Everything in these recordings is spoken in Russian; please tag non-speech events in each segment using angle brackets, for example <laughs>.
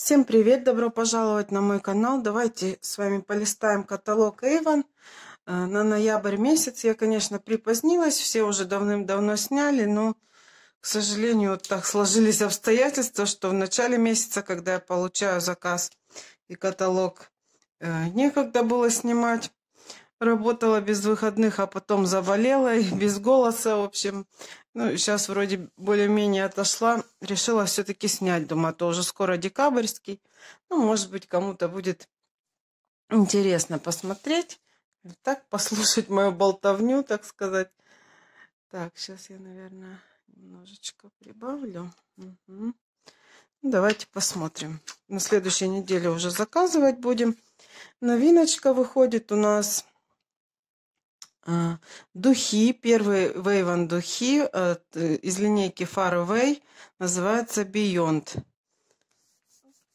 Всем привет! Добро пожаловать на мой канал. Давайте с вами полистаем каталог Avon э, на ноябрь месяц. Я, конечно, припозднилась, все уже давным-давно сняли, но, к сожалению, вот так сложились обстоятельства, что в начале месяца, когда я получаю заказ и каталог, э, некогда было снимать. Работала без выходных, а потом заболела, и без голоса, в общем. Ну, сейчас вроде более-менее отошла. Решила все-таки снять дома. А то уже скоро декабрьский. Ну, может быть, кому-то будет интересно посмотреть. Так, послушать мою болтовню, так сказать. Так, сейчас я, наверное, немножечко прибавлю. Угу. Давайте посмотрим. На следующей неделе уже заказывать будем. Новиночка выходит у нас а, духи, первый Вейван духи э, из линейки Faraway называется Beyond.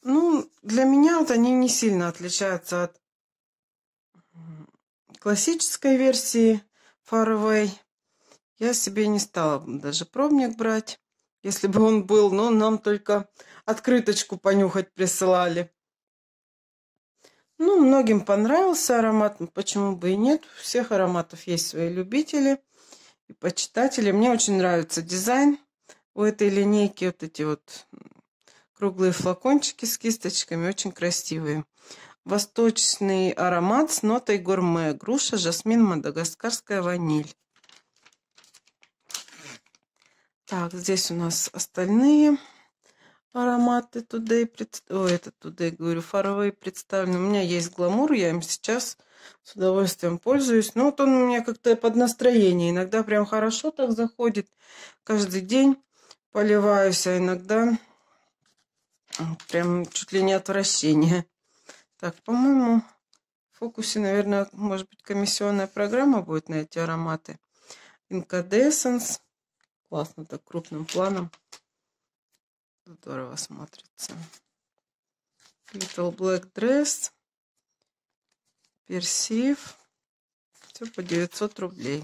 Ну, для меня вот они не сильно отличаются от классической версии Faraway. Я себе не стала даже пробник брать, если бы он был, но нам только открыточку понюхать присылали. Ну, многим понравился аромат, ну, почему бы и нет. У всех ароматов есть свои любители и почитатели. Мне очень нравится дизайн у этой линейки. Вот эти вот круглые флакончики с кисточками, очень красивые. Восточный аромат с нотой гурме. Груша, жасмин, мадагаскарская ваниль. Так, здесь у нас остальные ароматы туда и о, это Today, говорю, фаровые представлены. У меня есть гламур, я им сейчас с удовольствием пользуюсь. Ну, вот он у меня как-то под настроение. Иногда прям хорошо так заходит. Каждый день поливаюсь, а иногда прям чуть ли не отвращение. Так, по-моему, в фокусе, наверное, может быть, комиссионная программа будет на эти ароматы. Incandescence. Классно так крупным планом. Здорово смотрится. Little Black Dress. Персив. Все по 900 рублей.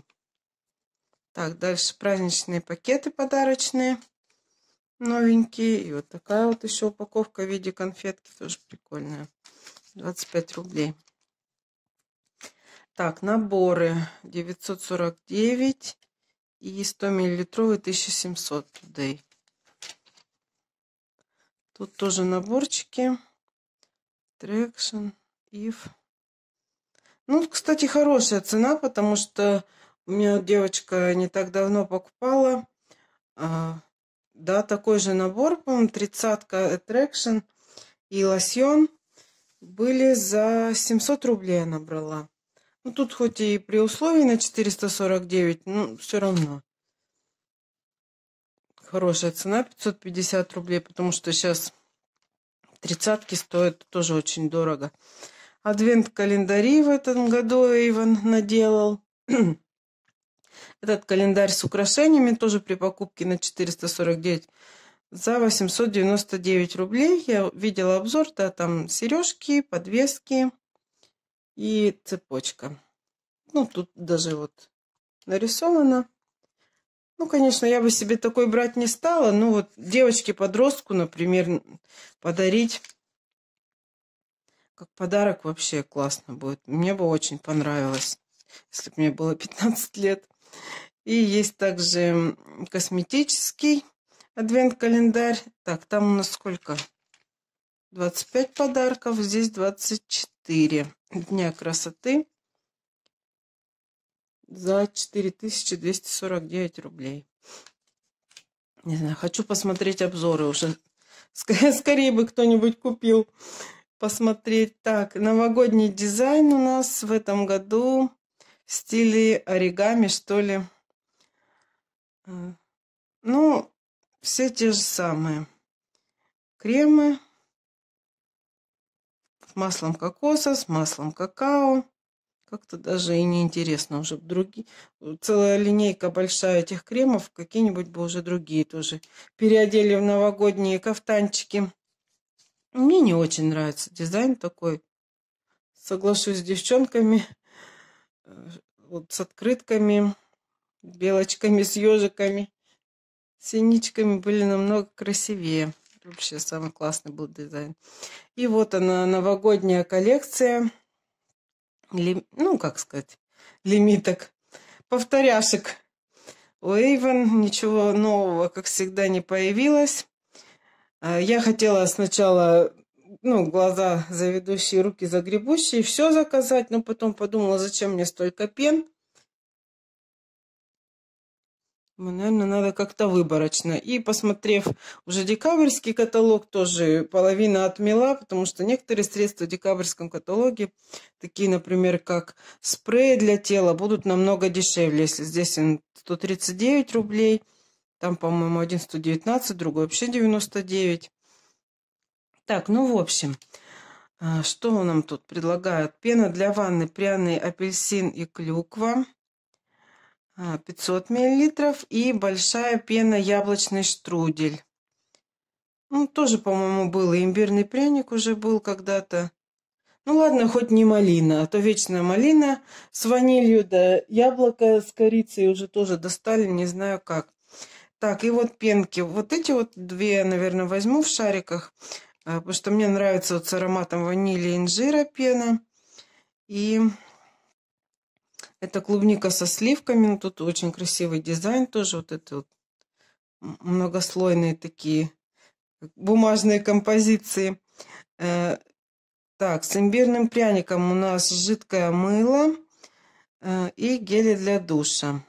Так, дальше праздничные пакеты подарочные. Новенькие. И вот такая вот еще упаковка в виде конфетки. Тоже прикольная. 25 рублей. Так, наборы 949 и 100 миллилитровый 1700 рублей. Тут тоже наборчики. Трекшн, Ив. Ну, кстати, хорошая цена, потому что у меня девочка не так давно покупала. А, да, такой же набор, по-моему, тридцатка Attraction и лосьон были за 700 рублей я набрала. Ну, тут хоть и при условии на 449, но все равно хорошая цена, 550 рублей, потому что сейчас тридцатки стоят тоже очень дорого. Адвент-календари в этом году Иван наделал. <clears throat> Этот календарь с украшениями тоже при покупке на 449 за 899 рублей. Я видела обзор, да, там сережки, подвески и цепочка. Ну, тут даже вот нарисовано. Ну, конечно, я бы себе такой брать не стала. Ну, вот девочке-подростку, например, подарить как подарок вообще классно будет. Мне бы очень понравилось, если бы мне было 15 лет. И есть также косметический адвент-календарь. Так, там у нас сколько? 25 подарков, здесь 24 дня красоты за 4249 рублей. Не знаю, хочу посмотреть обзоры уже. <laughs> Скорее бы кто-нибудь купил посмотреть. Так, новогодний дизайн у нас в этом году в стиле оригами, что ли. А, ну, все те же самые. Кремы с маслом кокоса, с маслом какао. Как-то даже и неинтересно уже. Другие, э, целая линейка большая этих кремов, какие-нибудь бы уже другие тоже переодели в новогодние кафтанчики. Мне не очень нравится дизайн такой. Соглашусь с девчонками, э, вот с открытками, белочками, с ежиками, синичками были намного красивее. Вообще самый классный был дизайн. И вот она, новогодняя коллекция лим ну, как сказать, лимиток, повторяшек. У Эйвен ничего нового, как всегда, не появилось. А, я хотела сначала, ну, глаза заведущие, руки загребущие, все заказать, но потом подумала, зачем мне столько пен – мы, ну, наверное, надо как-то выборочно. И посмотрев уже декабрьский каталог, тоже половина отмела, потому что некоторые средства в декабрьском каталоге, такие, например, как спрей для тела, будут намного дешевле. Если здесь 139 рублей, там, по-моему, один 119, другой вообще 99. Так, ну, в общем, а, что нам тут предлагают? Пена для ванны, пряный апельсин и клюква – 500 а, мл и большая пена яблочный штрудель. Ну, тоже, по-моему, было. Имбирный пряник уже был когда-то. Ну, ладно, хоть не малина, а то вечная малина с ванилью, да яблоко с корицей уже тоже достали, не знаю как. Так, и вот пенки. Вот эти вот две наверное, возьму в шариках, а, потому что мне нравится вот с ароматом ванили и инжира пена. И это клубника со сливками. Ну, тут очень красивый дизайн тоже. Вот это вот многослойные такие бумажные композиции. Э, так, с имбирным пряником у нас жидкое мыло э, и гели для душа.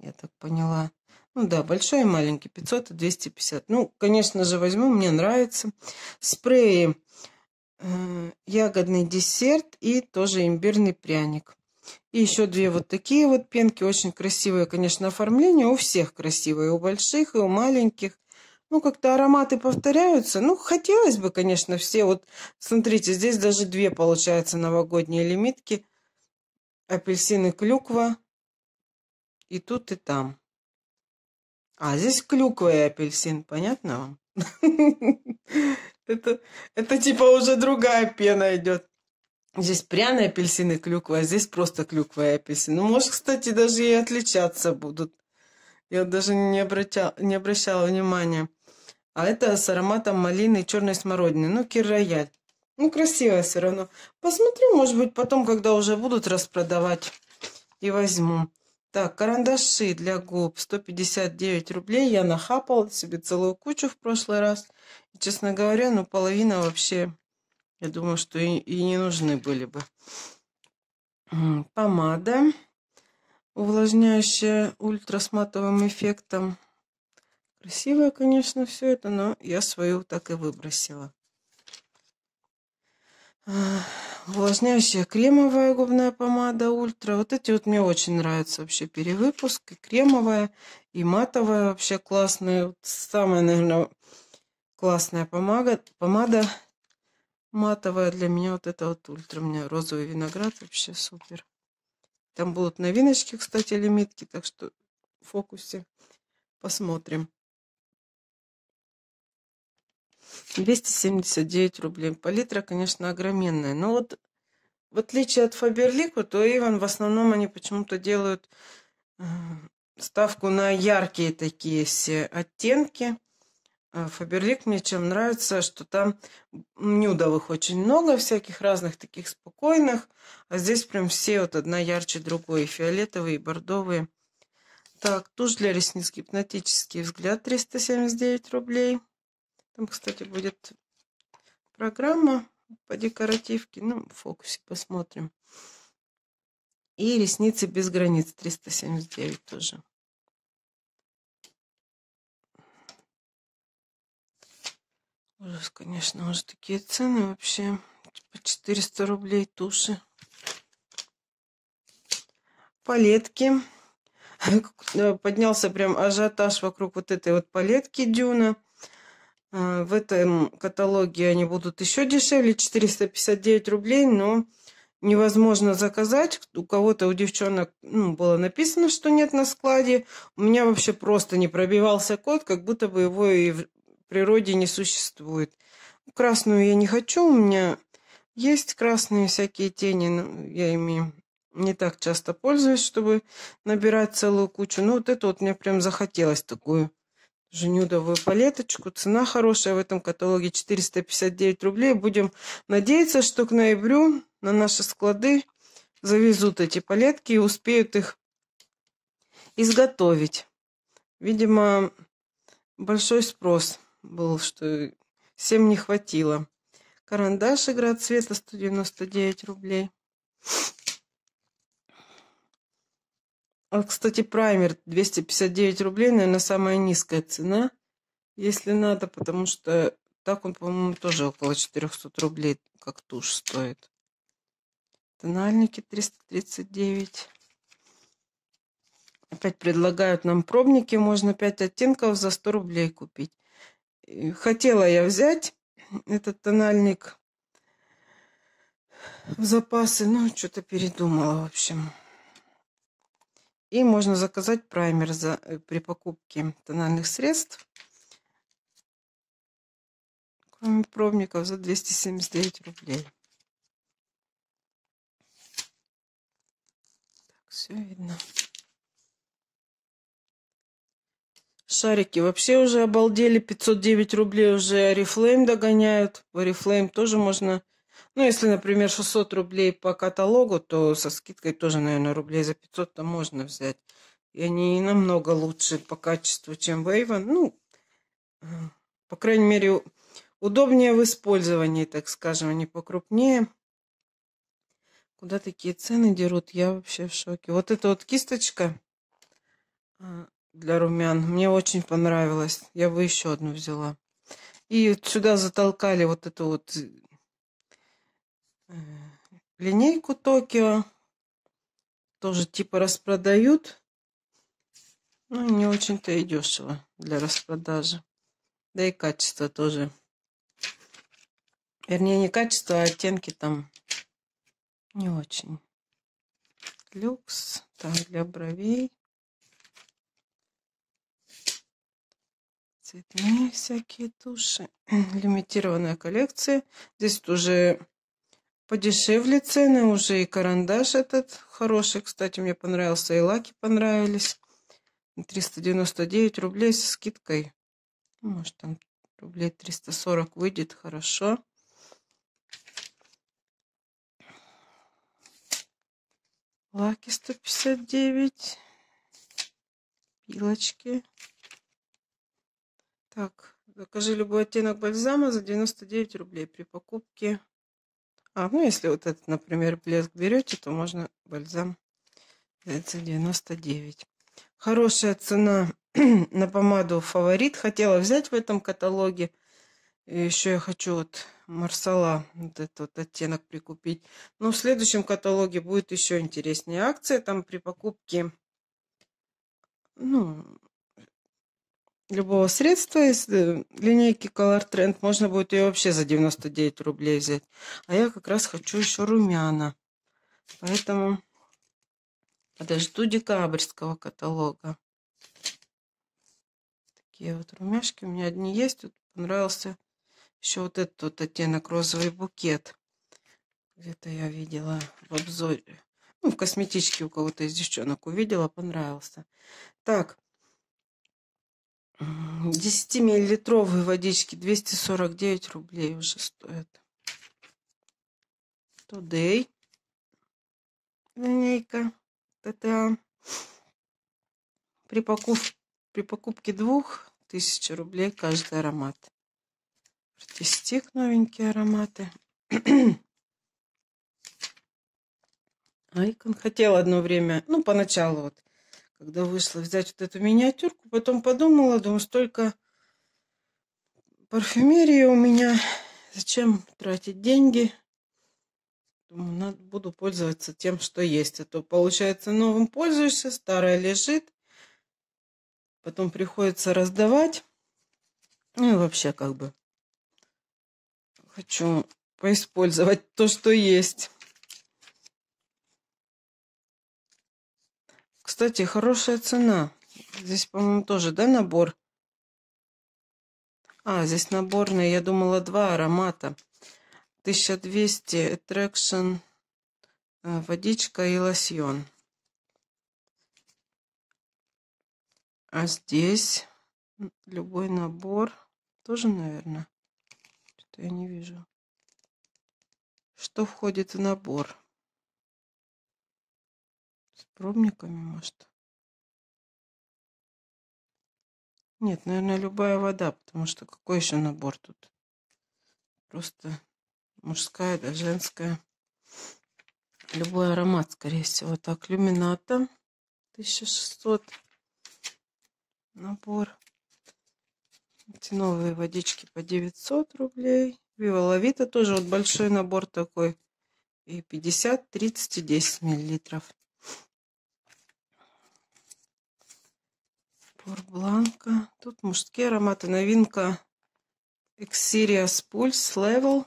Я так поняла. Ну да, большой и маленький, 500 и 250. Ну, конечно же, возьму, мне нравится. Спреи, э, ягодный десерт и тоже имбирный пряник. И еще две вот такие вот пенки. Очень красивое, конечно, оформление. У всех красивое. И у больших, и у маленьких. Ну, как-то ароматы повторяются. Ну, хотелось бы, конечно, все. Вот, смотрите, здесь даже две, получается, новогодние лимитки. Апельсин и клюква. И тут, и там. А, здесь клюква и апельсин. Понятно вам? <laughs> Это, это типа уже другая пена идет. Здесь пряные апельсины, клюква, а здесь просто клюква и апельсин. Ну, может, кстати, даже и отличаться будут. Я даже не, обратя... не обращала внимания. А это с ароматом малины и черной смородины. Ну, кир Ну, красиво все равно. Посмотрю, может быть, потом, когда уже будут распродавать, и возьму. Так, карандаши для губ. 159 рублей. Я нахапала себе целую кучу в прошлый раз. И, честно говоря, ну, половина вообще я думаю, что и, и не нужны были бы. Помада увлажняющая ультра с матовым эффектом. Красивое, конечно, все это, но я свою так и выбросила. А, увлажняющая кремовая губная помада ультра. Вот эти вот мне очень нравятся вообще перевыпуск. И кремовая, и матовая вообще классная. самая, наверное, классная помада, помада матовая для меня вот это вот ультра. У меня розовый виноград вообще супер. Там будут новиночки, кстати, лимитки, так что в фокусе посмотрим. 279 рублей. Палитра, конечно, огроменная. Но вот в отличие от Фаберлику, то Иван в основном они почему-то делают э, ставку на яркие такие все оттенки. Фаберлик э, мне чем нравится, что там нюдовых очень много, всяких разных таких спокойных. А здесь прям все вот одна ярче другой, фиолетовые, и бордовые. Так, тушь для ресниц гипнотический взгляд 379 рублей. Там, кстати, будет программа по декоративке. Ну, в фокусе посмотрим. И ресницы без границ 379 тоже. Ужас, конечно, уже такие цены вообще. Типа 400 рублей туши. Палетки. <laughs> Поднялся прям ажиотаж вокруг вот этой вот палетки Дюна. А, в этом каталоге они будут еще дешевле, 459 рублей, но невозможно заказать. У кого-то, у девчонок ну, было написано, что нет на складе. У меня вообще просто не пробивался код, как будто бы его и природе не существует. Красную я не хочу, у меня есть красные всякие тени, но я ими не так часто пользуюсь, чтобы набирать целую кучу. Но ну, вот это вот мне прям захотелось такую женюдовую палеточку. Цена хорошая в этом каталоге 459 рублей. Будем надеяться, что к ноябрю на наши склады завезут эти палетки и успеют их изготовить. Видимо, большой спрос был, что всем не хватило. Карандаш игра от цвета 199 рублей. А, кстати, праймер 259 рублей, наверное, самая низкая цена, если надо, потому что так он, по-моему, тоже около 400 рублей, как тушь стоит. Тональники 339. Опять предлагают нам пробники. Можно 5 оттенков за 100 рублей купить хотела я взять этот тональник в запасы, но что-то передумала, в общем. И можно заказать праймер за, э, при покупке тональных средств. Кроме пробников за 279 рублей. Так, все видно. шарики вообще уже обалдели. 509 рублей уже Арифлейм догоняют. В Арифлейм тоже можно... Ну, если, например, 600 рублей по каталогу, то со скидкой тоже, наверное, рублей за 500-то можно взять. И они намного лучше по качеству, чем Вейва. Ну, по крайней мере, удобнее в использовании, так скажем, они покрупнее. Куда такие цены дерут, я вообще в шоке. Вот эта вот кисточка, а, для румян. Мне очень понравилось. Я бы еще одну взяла. И сюда затолкали вот эту вот э, линейку Токио. Тоже типа распродают. Ну, не очень-то и дешево для распродажи. Да и качество тоже. Вернее, не качество, а оттенки там не очень. Люкс. Так, для бровей. цветные всякие туши. <clears throat> Лимитированная коллекция. Здесь тоже подешевле цены. Уже и карандаш этот хороший. Кстати, мне понравился. И лаки понравились. 399 рублей с скидкой. Может, там рублей 340 выйдет. Хорошо. Лаки 159. Пилочки. Так, закажи любой оттенок бальзама за 99 рублей при покупке. А, ну, если вот этот, например, блеск берете, то можно бальзам за 99. Хорошая цена <clears throat> на помаду фаворит. Хотела взять в этом каталоге. И еще я хочу вот Марсала, вот этот вот оттенок прикупить. Но в следующем каталоге будет еще интереснее акция. Там при покупке, ну, любого средства из э, линейки Color Trend. Можно будет ее вообще за 99 рублей взять. А я как раз хочу еще румяна. Поэтому подожду декабрьского каталога. Такие вот румяшки у меня одни есть. Вот понравился еще вот этот вот оттенок розовый букет. Где-то я видела в обзоре. Ну, в косметичке у кого-то из девчонок увидела, понравился. Так, 10 миллилитровые водички 249 рублей уже стоит. Today. Линейка. Это при, покуп... при покупке двух тысяч рублей каждый аромат. Артистик новенькие ароматы. <clears throat> Айкон хотел одно время, ну, поначалу вот, когда вышла взять вот эту миниатюрку. Потом подумала, думаю, столько парфюмерии у меня, зачем тратить деньги? Думаю, надо, буду пользоваться тем, что есть. А то, получается, новым пользуешься, старое лежит, потом приходится раздавать. Ну и вообще, как бы, хочу поиспользовать то, что есть. Кстати, хорошая цена. Здесь, по-моему, тоже, да, набор? А, здесь наборные, я думала, два аромата. 1200 Attraction, э, водичка и лосьон. А здесь любой набор. Тоже, наверное. Что-то я не вижу. Что входит в набор? пробниками, может. Нет, наверное, любая вода, потому что какой еще набор тут? Просто мужская, да женская. Любой аромат, скорее всего. Так, люмината 1600 набор. Эти новые водички по 900 рублей. Виваловита тоже вот большой набор такой. И 50, 30 и 10 миллилитров. Форбланка. Тут мужские ароматы. Новинка Exerius Pulse Level.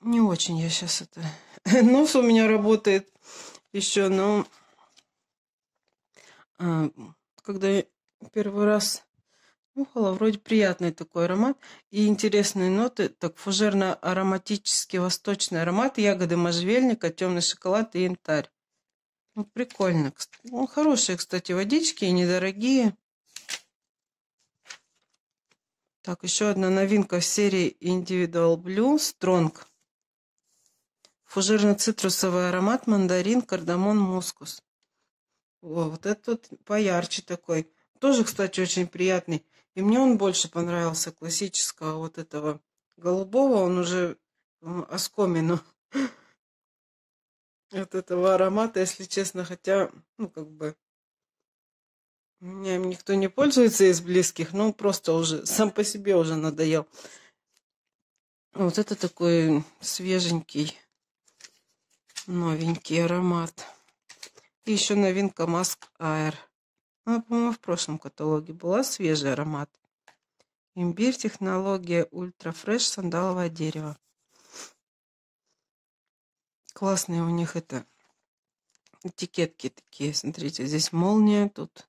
Не очень я сейчас это... <laughs> Нос у меня работает еще, но... А, когда первый раз нюхала, вроде приятный такой аромат. И интересные ноты, так фужерно-ароматический восточный аромат, ягоды можжевельника, темный шоколад и янтарь. Вот ну, прикольно. Ну, хорошие, кстати, водички и недорогие. Так, еще одна новинка в серии Individual Blue Strong. Фужерно-цитрусовый аромат, мандарин, кардамон, мускус. О, вот этот поярче такой. Тоже, кстати, очень приятный. И мне он больше понравился классического вот этого голубого. Он уже оскомину <laughs> от этого аромата, если честно, хотя, ну, как бы, им никто не пользуется из близких, ну, просто уже, сам по себе уже надоел. Вот это такой свеженький, новенький аромат. И еще новинка Mask Air. Она, ну, по-моему, в прошлом каталоге была свежий аромат. Имбирь, технология ультрафреш, сандаловое дерево. Классные у них это этикетки такие. Смотрите, здесь молния, тут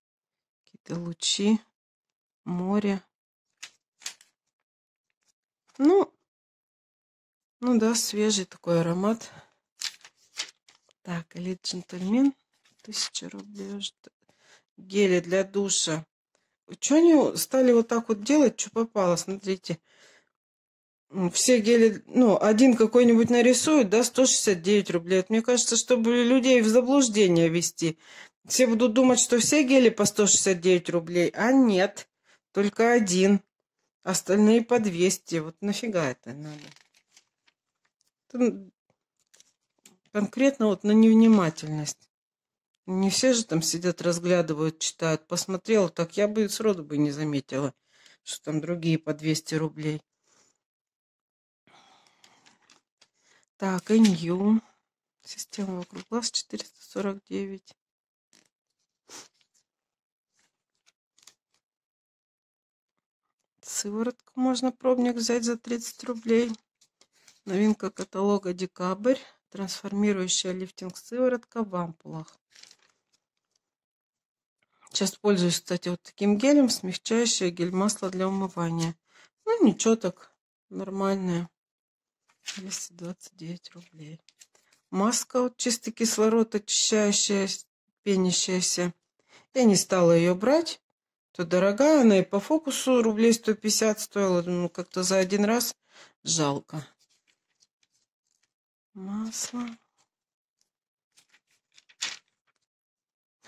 какие-то лучи, море. Ну, ну да, свежий такой аромат. Так, или джентльмен. Тысяча рублей. А Гели для душа. Что они стали вот так вот делать, что попало? Смотрите, все гели, ну, один какой-нибудь нарисует, да, 169 рублей. Это, мне кажется, чтобы людей в заблуждение вести. Все будут думать, что все гели по 169 рублей, а нет, только один. Остальные по 200. Вот нафига это надо? Конкретно вот на невнимательность. Не все же там сидят, разглядывают, читают. Посмотрел, так я бы сроду бы не заметила, что там другие по 200 рублей. Так, Нью. Система вокруг глаз 449. Сыворотку можно пробник взять за 30 рублей. Новинка каталога «Декабрь». Трансформирующая лифтинг-сыворотка в ампулах. Сейчас пользуюсь, кстати, вот таким гелем, смягчающее гель-масло для умывания. Ну, ничего так, нормальное. 229 рублей. Маска вот чистый кислород, очищающая, пенящаяся. Я не стала ее брать. То дорогая она и по фокусу рублей 150 стоила. Ну, как-то за один раз жалко. Масло.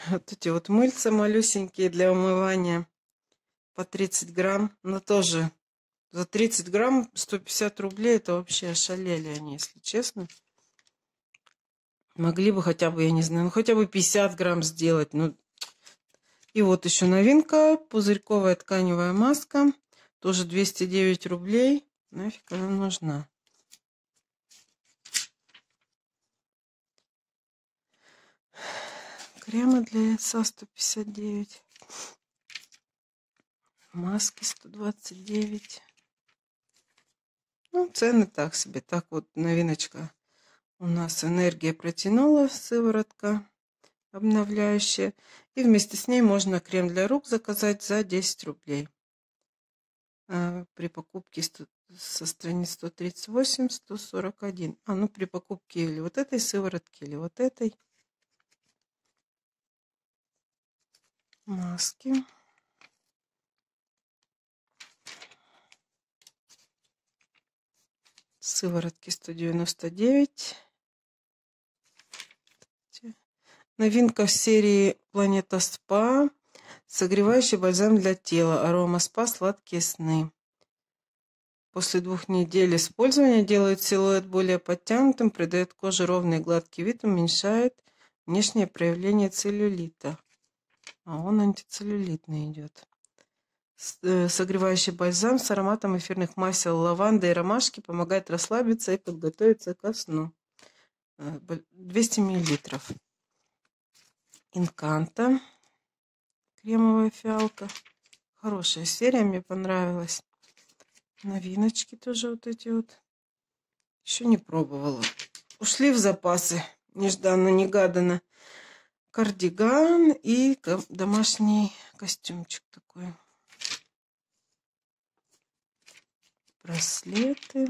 Вот эти вот мыльца малюсенькие для умывания по 30 грамм, но тоже за 30 грамм 150 рублей, это вообще ошалели они, если честно. Могли бы хотя бы, я не знаю, ну хотя бы 50 грамм сделать. Ну. И вот еще новинка, пузырьковая тканевая маска, тоже 209 рублей. Нафиг она нужна. кремы для лица 159. Маски 129. Ну, цены так себе. Так, вот новиночка у нас энергия протянула сыворотка обновляющая. И вместе с ней можно крем для рук заказать за 10 рублей. А, при покупке со страниц 138-141. А, ну при покупке или вот этой сыворотки, или вот этой маски. сыворотки 199. Новинка в серии «Планета СПА». Согревающий бальзам для тела. Арома СПА «Сладкие сны». После двух недель использования делает силуэт более подтянутым, придает коже ровный гладкий вид, уменьшает внешнее проявление целлюлита. А он антицеллюлитный идет. Э, согревающий бальзам с ароматом эфирных масел лаванды и ромашки помогает расслабиться и подготовиться ко сну. 200 э, мл. Инканта. Кремовая фиалка. Хорошая серия, мне понравилась. Новиночки тоже вот эти вот. Еще не пробовала. Ушли в запасы. Нежданно-негаданно. Кардиган и домашний костюмчик такой. браслеты.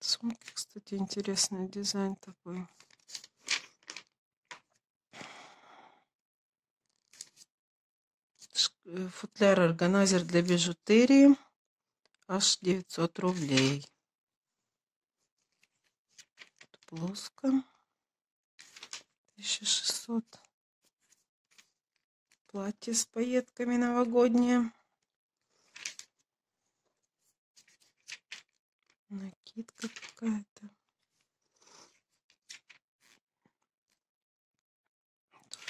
Сумки, кстати, интересный дизайн такой. Э, Футляр-органайзер для бижутерии. Аж 900 рублей. Блузка. 1600. Платье с пайетками новогоднее. Накидка какая-то.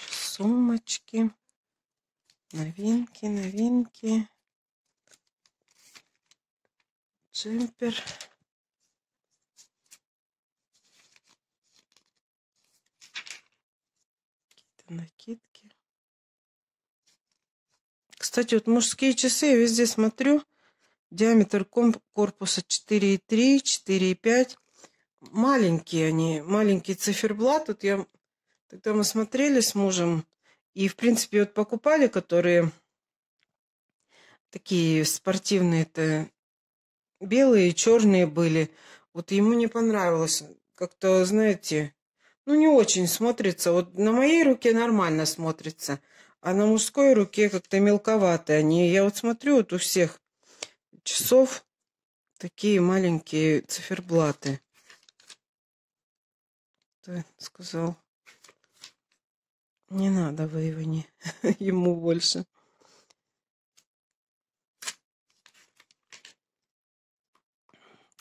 Сумочки. Новинки, новинки. Джемпер. Какие-то накидки. Кстати, вот мужские часы я везде смотрю. Диаметр корпуса 4,3, 4,5. Маленькие они, маленький циферблат. Вот я тогда мы смотрели с мужем и, в принципе, вот покупали, которые такие спортивные это белые, и черные были. Вот ему не понравилось. Как-то, знаете, ну не очень смотрится. Вот на моей руке нормально смотрится, а на мужской руке как-то мелковатые они. Я вот смотрю вот у всех часов такие маленькие циферблаты. Кто сказал? Не надо воевание <laughs> ему больше.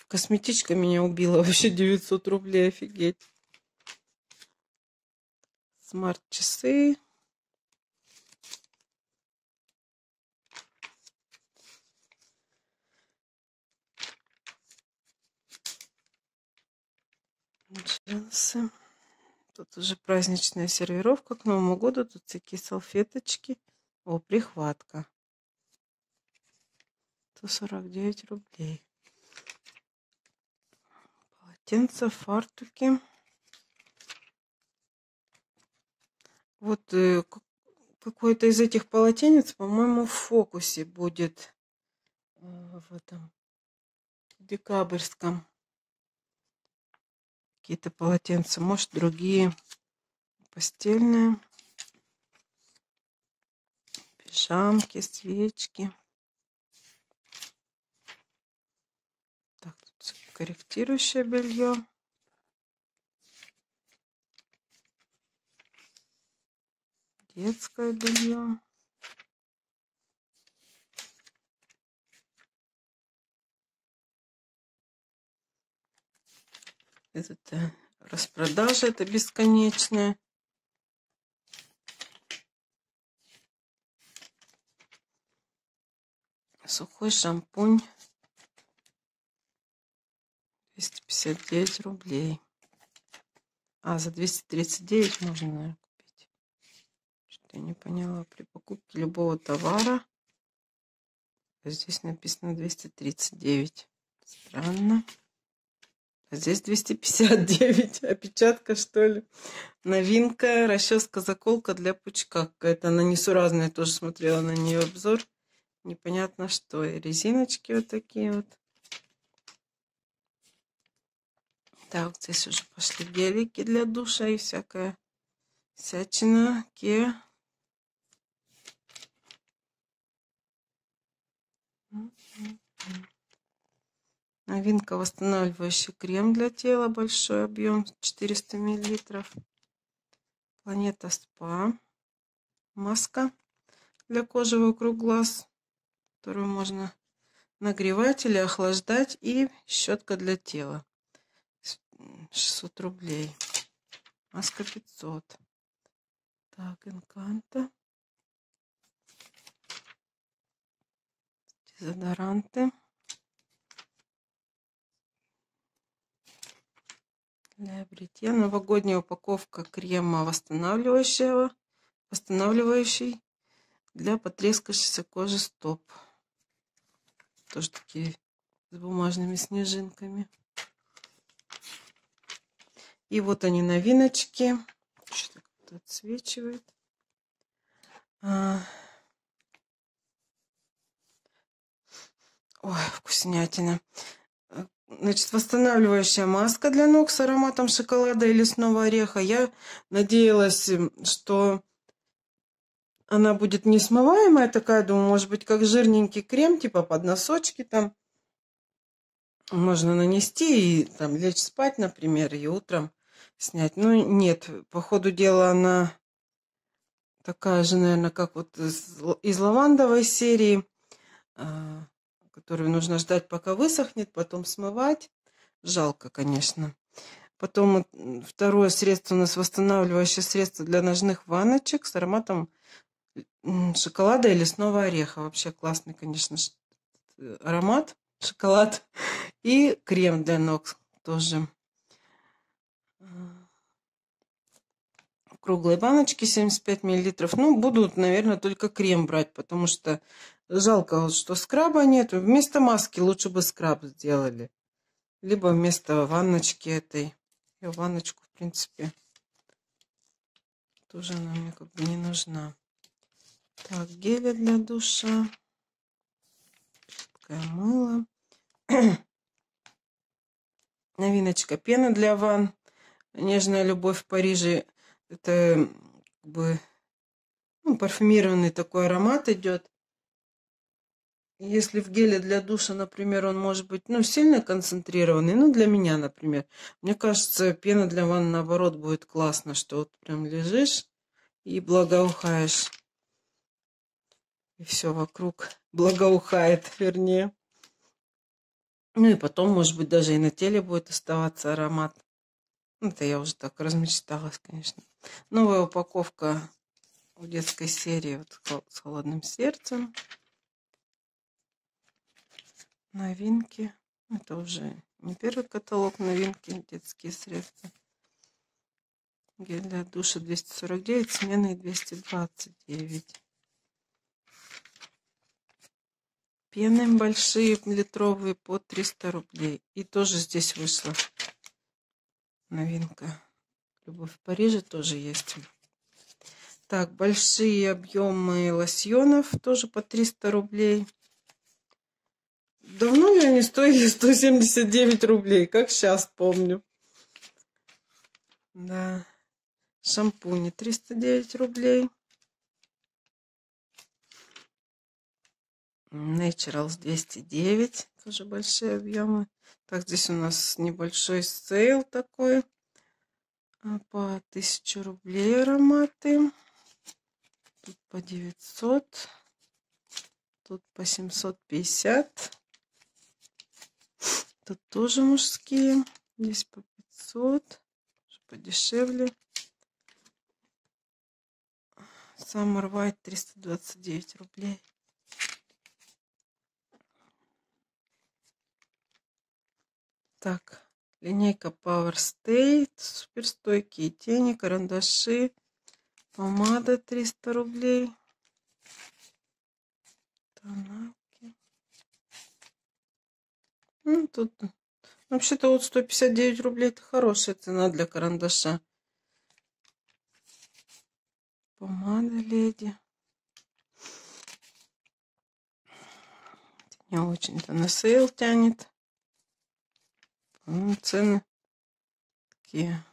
Косметичка меня убила <laughs> вообще 900 рублей, офигеть. Смарт-часы. волосы. Тут уже праздничная сервировка к Новому году. Тут всякие салфеточки. О, прихватка. 149 рублей. Полотенца, фартуки. Вот э, какое-то из этих полотенец, по-моему, в фокусе будет э, в этом декабрьском какие-то полотенца, может, другие постельные, пижамки, свечки. Так, тут корректирующее белье. Детское белье. Это э, распродажа, это бесконечная. Сухой шампунь. 259 рублей. А, за 239 можно, наверное, купить. что я не поняла. При покупке любого товара здесь написано 239. Странно а здесь 259 <laughs> опечатка, что ли. Новинка, расческа-заколка для пучка. Какая-то она несуразная, тоже смотрела на нее обзор. Непонятно что. И резиночки вот такие вот. Так, здесь уже пошли гелики для душа и всякая всячина. Ке. Mm-hmm. Новинка восстанавливающий крем для тела, большой объем, 400 мл. Планета СПА. Маска для кожи вокруг глаз, которую можно нагревать или охлаждать. И щетка для тела. 600 рублей. Маска 500. Так, Инканта. Дезодоранты. Приобрете. Новогодняя упаковка крема восстанавливающего, восстанавливающий для потрескавшейся кожи стоп. Тоже такие с бумажными снежинками. И вот они новиночки. Что-то отсвечивает. А. Ой, вкуснятина. Значит, восстанавливающая маска для ног с ароматом шоколада и лесного ореха. Я надеялась, что она будет не смываемая такая. Думаю, может быть, как жирненький крем, типа под носочки там. Можно нанести и там лечь спать, например, и утром снять. Ну, нет, по ходу дела она такая же, наверное, как вот из, из лавандовой серии. А, которую нужно ждать, пока высохнет, потом смывать. Жалко, конечно. Потом второе средство у нас восстанавливающее средство для ножных ванночек с ароматом шоколада и лесного ореха. Вообще классный, конечно, э, аромат, шоколад. <laughs> И крем для ног тоже. круглые баночки 75 миллилитров. Ну, будут, наверное, только крем брать, потому что Жалко что скраба нету. Вместо маски лучше бы скраб сделали. Либо вместо ванночки этой. Я ванночку, в принципе, тоже она мне как бы не нужна. Так, гель для душа. Жидкое мыло. <clears throat> Новиночка. Пена для ван. Нежная любовь в Париже. Это как бы ну, парфюмированный такой аромат идет если в геле для душа, например, он может быть, ну, сильно концентрированный, ну, для меня, например, мне кажется, пена для ванны, наоборот, будет классно, что вот прям лежишь и благоухаешь. И все вокруг <laughs> благоухает, вернее. Ну и потом, может быть, даже и на теле будет оставаться аромат. Это я уже так размечталась, конечно. Новая упаковка в детской серии вот, с холодным сердцем новинки. Это уже не первый каталог новинки, детские средства. Гель для душа 249, смены 229. Пены большие, литровые, по 300 рублей. И тоже здесь вышла новинка. Любовь в Париже тоже есть. Так, большие объемы лосьонов тоже по 300 рублей. Давно ли они стоили 179 рублей, как сейчас помню. Да. Шампуни 309 рублей. Naturals 209. Тоже большие объемы. Так, здесь у нас небольшой сейл такой. А, по 1000 рублей ароматы. Тут по 900. Тут по 750 это тоже мужские. Здесь по 500. Подешевле. Summer White 329 рублей. Так, линейка Power State, суперстойкие тени, карандаши, помада 300 рублей. Тонак. Ну, тут... Вообще-то вот 159 рублей это хорошая цена для карандаша. Помада леди. Не очень-то на сейл тянет. Ну, цены такие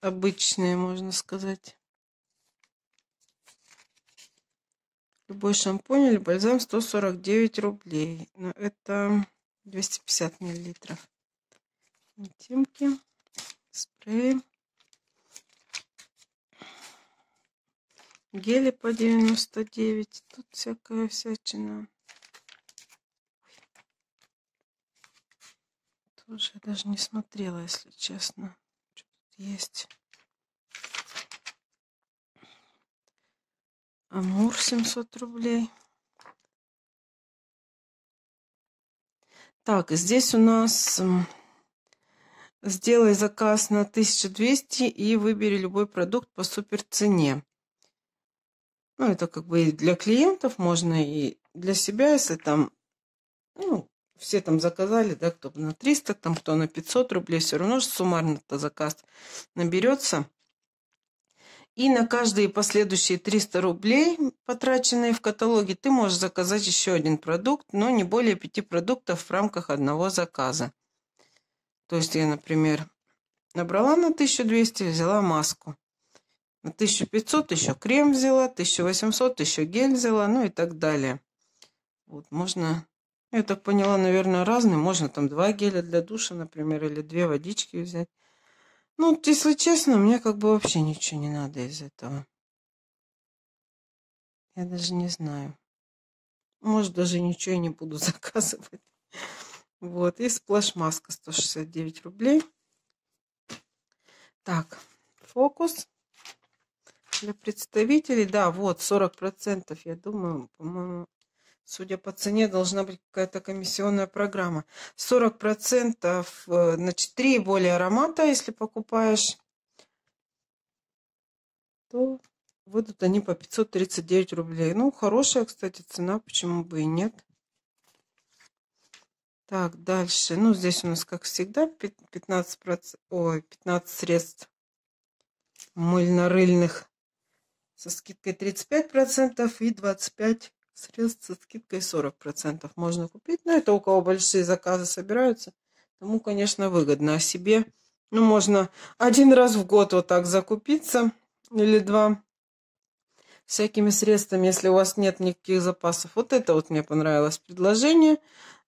обычные, можно сказать. Любой шампунь или бальзам 149 рублей. Но это 250 миллилитров. Интимки, спреи, гели по 99, тут всякая всячина. Тоже я даже не смотрела, если честно, что тут есть. Амур 700 рублей. Так, здесь у нас сделай заказ на 1200 и выбери любой продукт по супер цене. Ну, это как бы и для клиентов можно, и для себя, если там, ну, все там заказали, да, кто на 300, там кто на 500 рублей, все равно же суммарно-то заказ наберется. И на каждые последующие 300 рублей, потраченные в каталоге, ты можешь заказать еще один продукт, но не более пяти продуктов в рамках одного заказа. То есть я, например, набрала на 1200, взяла маску. На 1500 еще крем взяла, 1800 еще гель взяла, ну и так далее. Вот можно, я так поняла, наверное, разные. Можно там два геля для душа, например, или две водички взять. Ну, если честно, мне как бы вообще ничего не надо из этого. Я даже не знаю. Может, даже ничего и не буду <laughs> заказывать. Вот, и сплэш-маска 169 рублей. Так, фокус для представителей. Да, вот, 40%, я думаю, по-моему, Судя по цене, должна быть какая-то комиссионная программа. 40%, э, значит, 3 и более аромата, если покупаешь, то выйдут они по 539 рублей. Ну, хорошая, кстати, цена, почему бы и нет. Так, дальше. Ну, здесь у нас, как всегда, 15%, ой, 15 средств мыльно-рыльных со скидкой 35% и 25% Средств со скидкой 40% можно купить. Но это у кого большие заказы собираются, тому, конечно, выгодно. А себе, ну, можно один раз в год вот так закупиться или два всякими средствами, если у вас нет никаких запасов. Вот это вот мне понравилось предложение.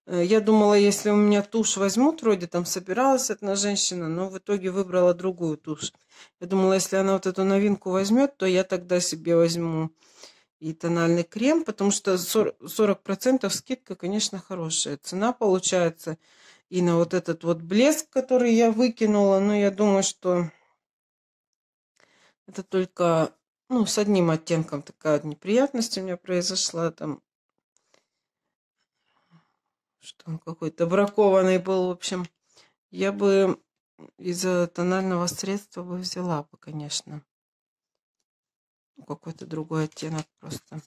Э, я думала, если у меня тушь возьмут, вроде там собиралась одна женщина, но в итоге выбрала другую тушь. Я думала, если она вот эту новинку возьмет, то я тогда себе возьму и тональный крем, потому что 40% скидка, конечно, хорошая. Цена получается и на вот этот вот блеск, который я выкинула, но я думаю, что это только ну, с одним оттенком такая неприятность у меня произошла. Там что он какой-то бракованный был, в общем. Я бы из-за тонального средства бы взяла бы, конечно. Ну, какой-то другой оттенок просто.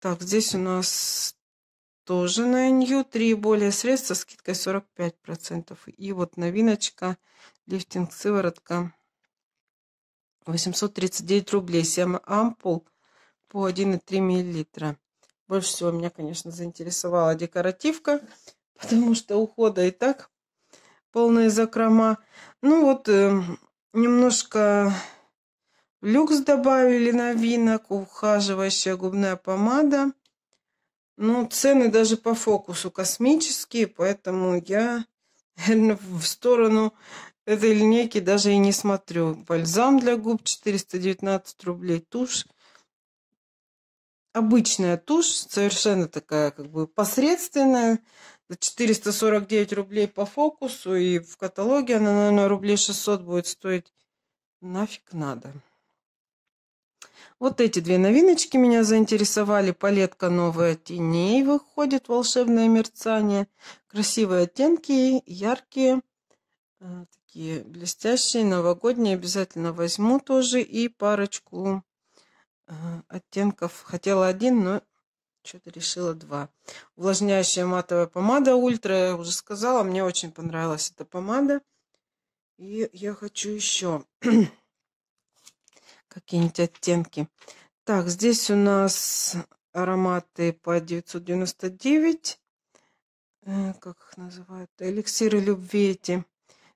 Так, здесь у нас тоже на NU 3 и более средства, скидкой 45%. И вот новиночка, лифтинг сыворотка, 839 рублей, 7 ампул по 1,3 миллилитра. Больше всего меня, конечно, заинтересовала декоративка, <laughs> потому что ухода и так полная закрома. Ну вот, э, немножко люкс добавили новинок, ухаживающая губная помада. Ну, цены даже по фокусу космические, поэтому я в сторону этой линейки даже и не смотрю. Бальзам для губ 419 рублей, тушь. Обычная тушь, совершенно такая как бы посредственная. 449 рублей по фокусу, и в каталоге она, наверное, рублей 600 будет стоить. Нафиг надо. Вот эти две новиночки меня заинтересовали. Палетка новая теней выходит, волшебное мерцание. Красивые оттенки, яркие, э, такие блестящие, новогодние. Обязательно возьму тоже и парочку э, оттенков. Хотела один, но что-то решила два. Увлажняющая матовая помада Ультра, я уже сказала, мне очень понравилась эта помада. И я хочу еще <clears throat> какие-нибудь оттенки. Так, здесь у нас ароматы по 999. Э, как их называют? Эликсиры любви эти.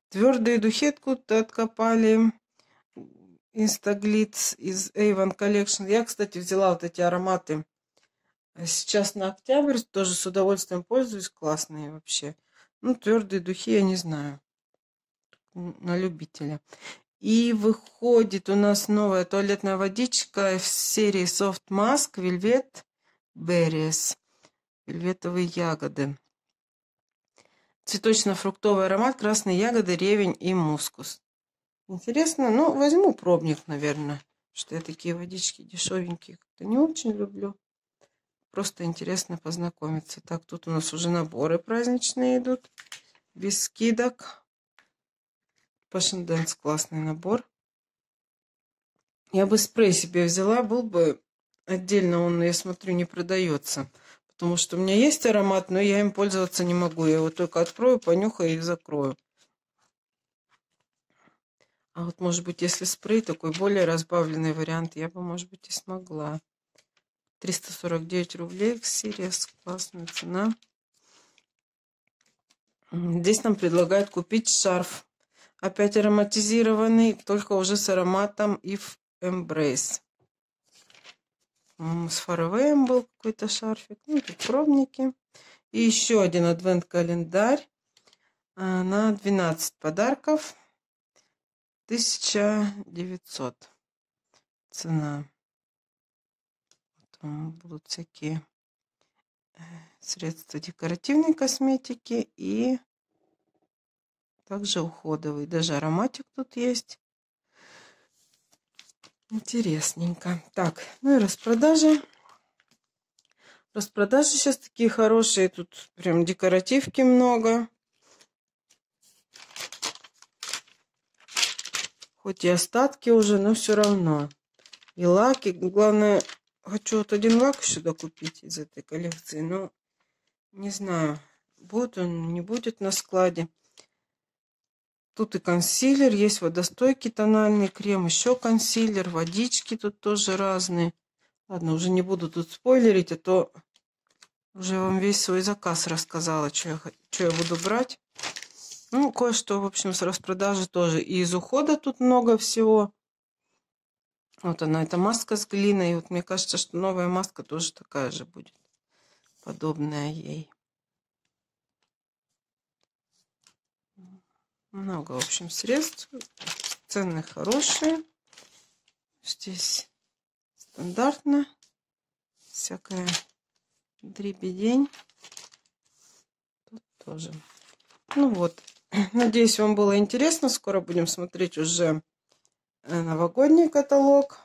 Твердые духи откуда-то откопали. Инстаглиц из Avon Collection. Я, кстати, взяла вот эти ароматы сейчас на октябрь. Тоже с удовольствием пользуюсь. Классные вообще. Ну, твердые духи я не знаю. На любителя. И выходит у нас новая туалетная водичка в серии Soft Mask Velvet Berries. Вельветовые ягоды. Цветочно-фруктовый аромат, красные ягоды, ревень и мускус. Интересно, ну, возьму пробник, наверное, что я такие водички дешевенькие как-то не очень люблю. Просто интересно познакомиться. Так, тут у нас уже наборы праздничные идут, без скидок. Passion Dance классный набор. Я бы спрей себе взяла, был бы отдельно он, я смотрю, не продается. Потому что у меня есть аромат, но я им пользоваться не могу. Я его только открою, понюхаю и закрою. А вот, может быть, если спрей, такой более разбавленный вариант, я бы, может быть, и смогла. 349 рублей в Сириас. Классная цена. Здесь нам предлагают купить шарф опять ароматизированный, только уже с ароматом If Embrace. С фаровеем был какой-то шарфик. Ну, тут пробники. И еще один адвент-календарь а, на 12 подарков. 1900 цена. Там будут всякие э, средства декоративной косметики и также уходовый. Даже ароматик тут есть. Интересненько. Так, ну и распродажи. Распродажи сейчас такие хорошие. Тут прям декоративки много. Хоть и остатки уже, но все равно. И лаки. Главное, хочу вот один лак сюда купить из этой коллекции. Но не знаю, будет он, не будет на складе. Тут и консилер, есть водостойкий тональный крем, еще консилер, водички тут тоже разные. Ладно, уже не буду тут спойлерить, а то уже вам весь свой заказ рассказала, что я, что я буду брать. Ну, кое-что, в общем, с распродажи тоже. И из ухода тут много всего. Вот она, эта маска с глиной. И Вот мне кажется, что новая маска тоже такая же будет. Подобная ей. Много, в общем, средств. Цены хорошие. Здесь стандартно. Всякая дребедень. Тут тоже. Ну вот. <clears throat> Надеюсь, вам было интересно. Скоро будем смотреть уже э, новогодний каталог.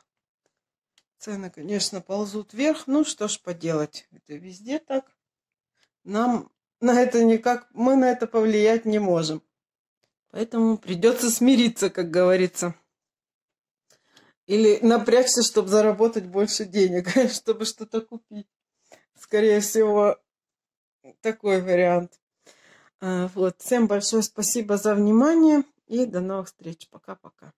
Цены, конечно, ползут вверх. Ну, что ж поделать. Это везде так. Нам на это никак, мы на это повлиять не можем. Поэтому придется смириться, как говорится. Или напрячься, чтобы заработать больше денег, <laughs> чтобы что-то купить. Скорее всего, такой вариант. А, вот. Всем большое спасибо за внимание и до новых встреч. Пока-пока.